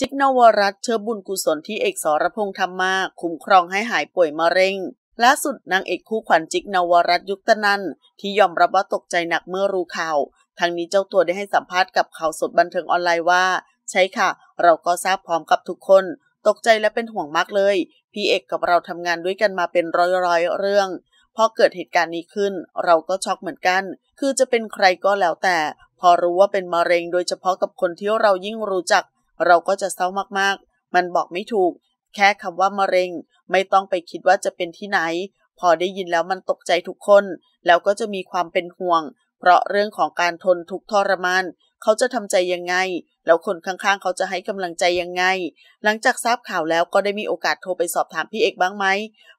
จิกนวรัตเชื้อบุญกุศลที่เอกสรพงษ์ทำมาคุ้มครองให้หายป่วยมะเร็ง ล่าสุดนางเอกคู่ขวัญจิกนวรัตยุคตนันที่ยอมรับว่าตกใจหนักเมื่อรู้ข่าว ทางนี้เจ้าตัวได้ให้สัมภาษณ์กับข่าวสดบันเทิงออนไลน์ว่า ใช่ค่ะเราก็ทราบพร้อมกับทุกคน ตกใจและเป็นห่วงมากเลย พี่เอกกับเราทำงานด้วยกันมาเป็นร้อยๆ เรื่องพอเกิดเหตุการณ์นี้ขึ้น เราก็ช็อกเหมือนกัน คือจะเป็นใครก็แล้วแต่ พอรู้ว่าเป็นมะเร็ง โดยเฉพาะกับคนที่เรายิ่งรู้จักเราก็จะเศร้ามากๆ มันบอกไม่ถูก แค่คำว่ามะเร็ง ไม่ต้องไปคิดว่าจะเป็นที่ไหน พอได้ยินแล้วมันตกใจทุกคน แล้วก็จะมีความเป็นห่วง เพราะเรื่องของการทนทุกทรมาน เขาจะทำใจยังไง แล้วคนข้างๆเขาจะให้กำลังใจยังไง หลังจากทราบข่าวแล้วก็ได้มีโอกาสโทรไปสอบถามพี่เอกบ้างไหม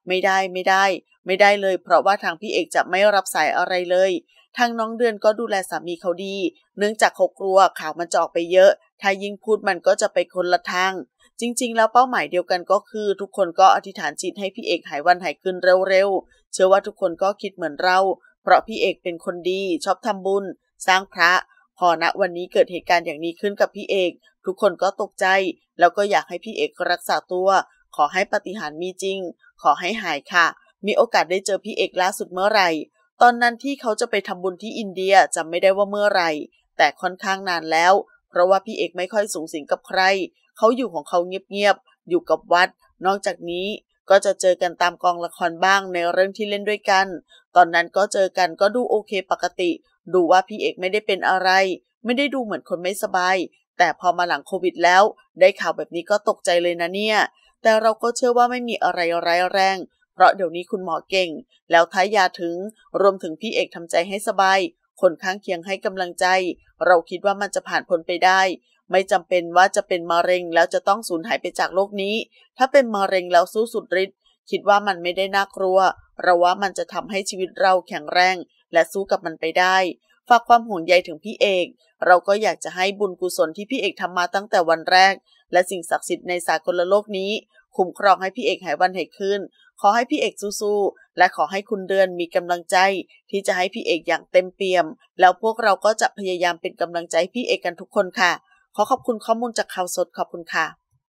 ไม่ได้ไม่ได้ ไม่ได้เลย เพราะว่าทางพี่เอกจะไม่รับสายอะไรเลยทางน้องเดือนก็ดูแลสามีเขาดี เนื่องจากเขากลัวข่าวมันจะออกไปเยอะ ถ้ายิ่งพูดมันก็จะไปคนละทาง จริงๆแล้วเป้าหมายเดียวกันก็คือ ทุกคนก็อธิษฐานจิตให้พี่เอกหายวันหายคืนเร็วๆ เชื่อว่าทุกคนก็คิดเหมือนเรา เพราะพี่เอกเป็นคนดี ชอบทำบุญ สร้างพระ พอณวันนี้เกิดเหตุการณ์อย่างนี้ขึ้นกับพี่เอก ทุกคนก็ตกใจ แล้วก็อยากให้พี่เอกรักษาตัว ขอให้ปฏิหารมีจริง ขอให้หายค่ะ มีโอกาสได้เจอพี่เอกล่าสุดเมื่อไหร่ตอนนั้นที่เขาจะไปทำบุญที่อินเดียจำไม่ได้ว่าเมื่อไรแต่ค่อนข้างนานแล้ว เพราะว่าพี่เอกไม่ค่อยสูงสิงกับใคร เขาอยู่ของเขาเงียบๆอยู่กับวัด นอกจากนี้ ก็จะเจอกันตามกองละครบ้างในเรื่องที่เล่นด้วยกัน ตอนนั้นก็เจอกันก็ดูโอเคปกติ ดูว่าพี่เอกไม่ได้เป็นอะไร ไม่ได้ดูเหมือนคนไม่สบาย แต่พอมาหลังโควิดแล้ว ได้ข่าวแบบนี้ก็ตกใจเลยนะเนี่ยแต่เราก็เชื่อว่าไม่มีอะไรร้ายแรงเพราะเดี๋ยวนี้คุณหมอเก่ง แล้วท้ายยาถึง รวมถึงพี่เอกทำใจให้สบาย คนข้างเคียงให้กำลังใจ เราคิดว่ามันจะผ่านพ้นไปได้ ไม่จำเป็นว่าจะเป็นมะเร็งแล้วจะต้องสูญหายไปจากโลกนี้ ถ้าเป็นมะเร็งแล้วสู้สุดฤทธิ์ คิดว่ามันไม่ได้น่ากลัวเราว่ามันจะทำให้ชีวิตเราแข็งแรงและสู้กับมันไปได้ ฝากความห่วงใยถึงพี่เอก เราก็อยากจะให้บุญกุศลที่พี่เอกทำมาตั้งแต่วันแรก และสิ่งศักดิ์สิทธิ์ในสากลโลกนี้ คุ้มครองให้พี่เอกหายวันหายคืนขอให้พี่เอกสู้ๆและขอให้คุณเดือนมีกำลังใจ ที่จะให้พี่เอกอย่างเต็มเปี่ยม แล้วพวกเราก็จะพยายามเป็นกำลังใจพี่เอกกันทุกคนค่ะ ขอขอบคุณข้อมูลจากข่าวสดขอบคุณค่ะ